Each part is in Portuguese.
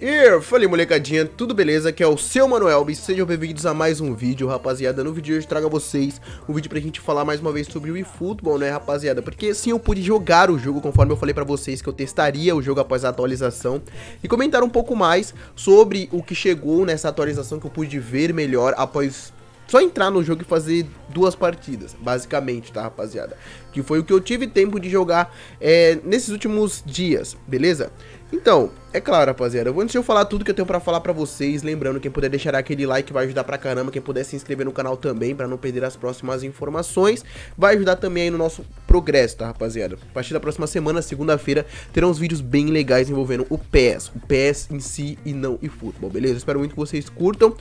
E falei molecadinha, tudo beleza? Aqui é o seu Manuel e sejam bem-vindos a mais um vídeo, rapaziada. No vídeo de hoje trago a vocês um vídeo pra gente falar mais uma vez sobre o eFootball, né, rapaziada? Porque sim, eu pude jogar o jogo, conforme eu falei pra vocês que eu testaria o jogo após a atualização e comentar um pouco mais sobre o que chegou nessa atualização que eu pude ver melhor após só entrar no jogo e fazer duas partidas, basicamente, tá, rapaziada? Que foi o que eu tive tempo de jogar é, nesses últimos dias, beleza? Então, é claro, rapaziada, antes de eu falar tudo que eu tenho pra falar pra vocês, lembrando, quem puder deixar aquele like vai ajudar pra caramba, quem puder se inscrever no canal também pra não perder as próximas informações, vai ajudar também aí no nosso progresso, tá, rapaziada? A partir da próxima semana, segunda-feira, terão uns vídeos bem legais envolvendo o PES, o PES em si e não e futebol, beleza? Espero muito que vocês curtam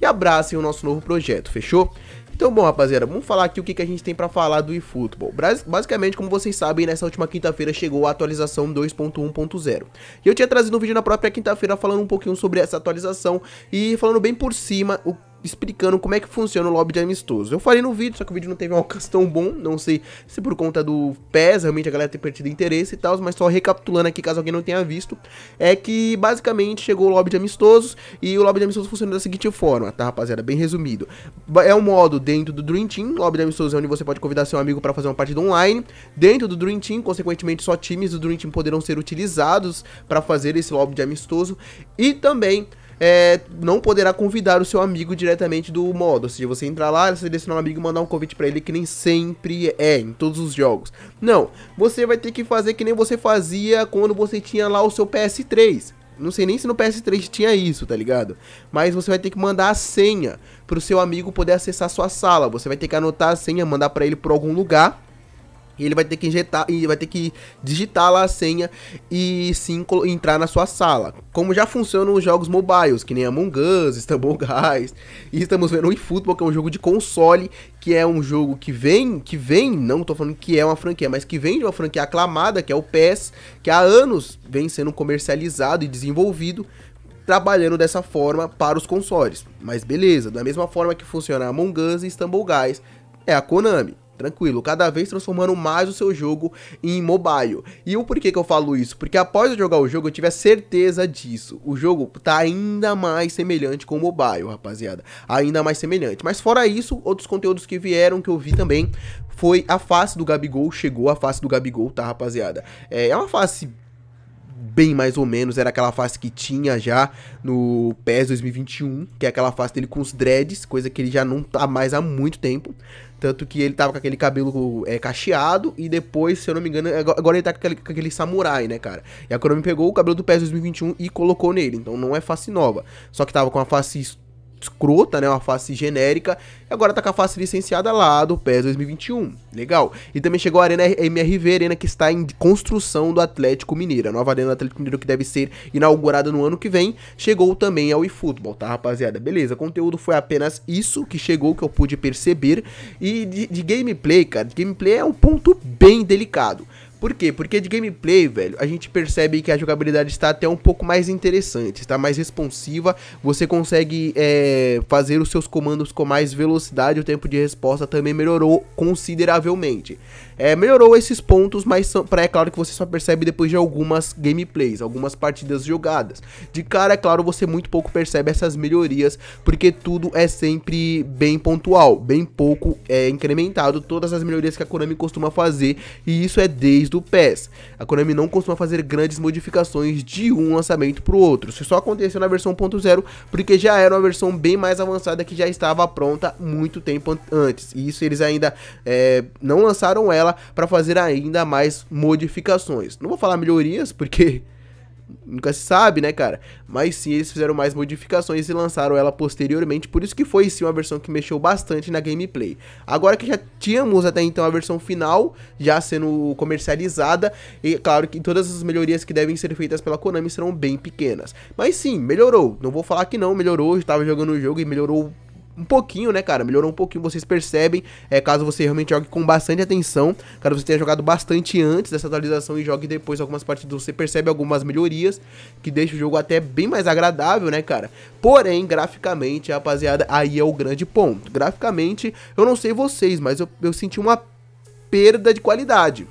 e abracem o nosso novo projeto, fechou? Então, bom, rapaziada, vamos falar aqui o que, que a gente tem para falar do eFootball. Basicamente, como vocês sabem, nessa última quinta-feira chegou a atualização 2.1.0. E eu tinha trazido um vídeo na própria quinta-feira falando um pouquinho sobre essa atualização e falando bem por cima o explicando como é que funciona o lobby de amistoso. Eu falei no vídeo, só que o vídeo não teve um alcance tão bom, não sei se por conta do PES, realmente a galera tem perdido interesse e tal, mas só recapitulando aqui, caso alguém não tenha visto, é que basicamente chegou o lobby de amistosos e o lobby de amistosos funciona da seguinte forma, tá rapaziada, bem resumido. É um modo dentro do Dream Team, lobby de amistosos é onde você pode convidar seu amigo para fazer uma partida online, dentro do Dream Team, consequentemente só times do Dream Team poderão ser utilizados para fazer esse lobby de amistoso e também é, não poderá convidar o seu amigo diretamente do modo. Ou seja, você entrar lá, selecionar um amigo e mandar um convite para ele, que nem sempre é em todos os jogos. Não, você vai ter que fazer que nem você fazia quando você tinha lá o seu PS3. Não sei nem se no PS3 tinha isso, tá ligado? Mas você vai ter que mandar a senha pro seu amigo poder acessar a sua sala. Você vai ter que anotar a senha, mandar para ele por algum lugar e ele vai ter que injetar e vai ter que digitar lá a senha e sim entrar na sua sala. Como já funcionam os jogos mobiles, que nem Among Us, Stumble Guys. E estamos vendo o eFootball, que é um jogo de console, que é um jogo que vem, que vem, não tô falando que é uma franquia, mas que vem de uma franquia aclamada, que é o PES, que há anos vem sendo comercializado e desenvolvido trabalhando dessa forma para os consoles. Mas beleza, da mesma forma que funciona Among Us e Istanbul Guys, é a Konami tranquilo, cada vez transformando mais o seu jogo em mobile. E o porquê que eu falo isso? Porque após eu jogar o jogo, eu tive a certeza disso. O jogo tá ainda mais semelhante com o mobile, rapaziada. Ainda mais semelhante. Mas fora isso, outros conteúdos que vieram, que eu vi também, foi a face do Gabigol, chegou a face do Gabigol, tá, rapaziada? É, é uma face bem mais ou menos, era aquela face que tinha já no PES 2021, que é aquela face dele com os dreads, coisa que ele já não tá mais há muito tempo. Tanto que ele tava com aquele cabelo é, cacheado e depois, se eu não me engano, agora ele tá com aquele, com aquele samurai, né, cara? E a Konami pegou o cabelo do PES 2021 e colocou nele, então não é face nova. Só que tava com a face escrota, né? Uma face genérica. E agora tá com a face licenciada lá do PES 2021. Legal. E também chegou a Arena MRV, Arena que está em construção do Atlético Mineiro. A nova Arena do Atlético Mineiro que deve ser inaugurada no ano que vem. Chegou também ao eFootball, tá, rapaziada? Beleza, conteúdo foi apenas isso que chegou, que eu pude perceber. E de, de gameplay, cara, de gameplay é um ponto bem delicado. Por quê? Porque de gameplay, velho, a gente percebe que a jogabilidade está até um pouco mais interessante, está mais responsiva, você consegue é, fazer os seus comandos com mais velocidade, o tempo de resposta também melhorou consideravelmente. É, melhorou esses pontos, mas são, é claro que você só percebe depois de algumas gameplays, algumas partidas jogadas. De cara, é claro, você muito pouco percebe essas melhorias, porque tudo é sempre bem pontual, bem pouco é incrementado, todas as melhorias que a Konami costuma fazer, e isso é desde do PES. A Konami não costuma fazer grandes modificações de um lançamento para o outro. Isso só aconteceu na versão 1.0 porque já era uma versão bem mais avançada que já estava pronta muito tempo antes. E isso eles ainda é, não lançaram ela para fazer ainda mais modificações. Não vou falar melhorias porque nunca se sabe, né, cara? Mas sim, eles fizeram mais modificações e lançaram ela posteriormente, por isso que foi sim uma versão que mexeu bastante na gameplay. Agora que já tínhamos até então a versão final, já sendo comercializada, e claro que todas as melhorias que devem ser feitas pela Konami serão bem pequenas. Mas sim, melhorou, não vou falar que não, melhorou, eu estava jogando o jogo e melhorou um pouquinho, né, cara? Melhorou um pouquinho, vocês percebem. É, caso você realmente jogue com bastante atenção, caso você tenha jogado bastante antes dessa atualização e jogue depois algumas partidas, você percebe algumas melhorias que deixa o jogo até bem mais agradável, né, cara? Porém, graficamente, rapaziada, aí é o grande ponto. Graficamente, eu não sei vocês, mas eu, eu senti uma perda de qualidade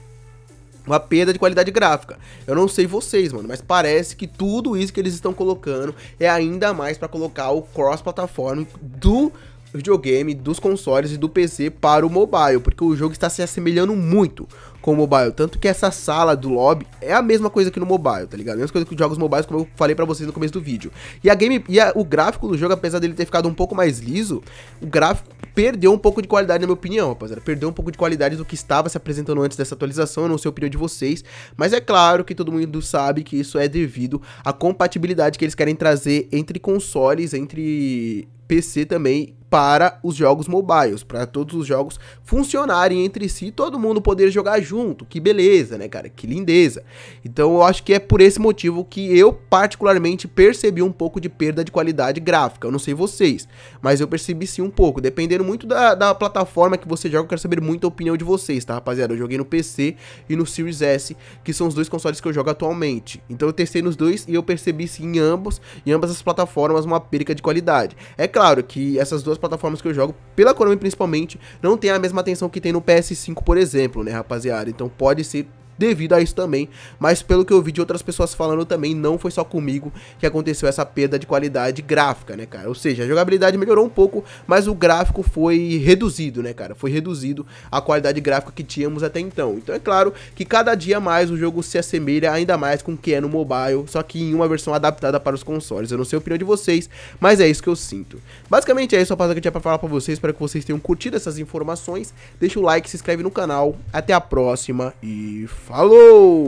uma perda de qualidade gráfica. Eu não sei vocês, mano, mas parece que tudo isso que eles estão colocando é ainda mais para colocar o cross-plataforma do videogame, dos consoles e do PC para o mobile, porque o jogo está se assemelhando muito com o mobile, tanto que essa sala do lobby é a mesma coisa que no mobile, tá ligado? A mesma coisa que os jogos mobiles, como eu falei para vocês no começo do vídeo. E a game e a, o gráfico do jogo, apesar dele ter ficado um pouco mais liso, o gráfico perdeu um pouco de qualidade na minha opinião, rapaziada. Perdeu um pouco de qualidade do que estava se apresentando antes dessa atualização, eu não sei a opinião de vocês, mas é claro que todo mundo sabe que isso é devido à compatibilidade que eles querem trazer entre consoles, entre PC também para os jogos mobiles, para todos os jogos funcionarem entre si, todo mundo poder jogar junto. Que beleza, né, cara? Que lindeza. Então eu acho que é por esse motivo que eu particularmente percebi um pouco de perda de qualidade gráfica. Eu não sei vocês, mas eu percebi sim um pouco, dependendo muito da, da plataforma que você joga. Eu quero saber muito a opinião de vocês, tá, rapaziada? Eu joguei no PC e no Series S, que são os dois consoles que eu jogo atualmente. Então eu testei nos dois e eu percebi sim em ambos, em ambas as plataformas uma perca de qualidade. É claro que essas duas plataformas que eu jogo, pela Konami principalmente, não tem a mesma atenção que tem no PS5, por exemplo, né, rapaziada? Então pode ser devido a isso também, mas pelo que eu vi de outras pessoas falando também, não foi só comigo que aconteceu essa perda de qualidade gráfica, né, cara? Ou seja, a jogabilidade melhorou um pouco, mas o gráfico foi reduzido, né, cara? Foi reduzido a qualidade gráfica que tínhamos até então. Então é claro que cada dia mais o jogo se assemelha ainda mais com o que é no mobile, só que em uma versão adaptada para os consoles. Eu não sei a opinião de vocês, mas é isso que eu sinto. Basicamente é isso, rapaziada, que eu tinha pra falar pra vocês. Espero que vocês tenham curtido essas informações. Deixa o like, se inscreve no canal. Até a próxima e... Falou!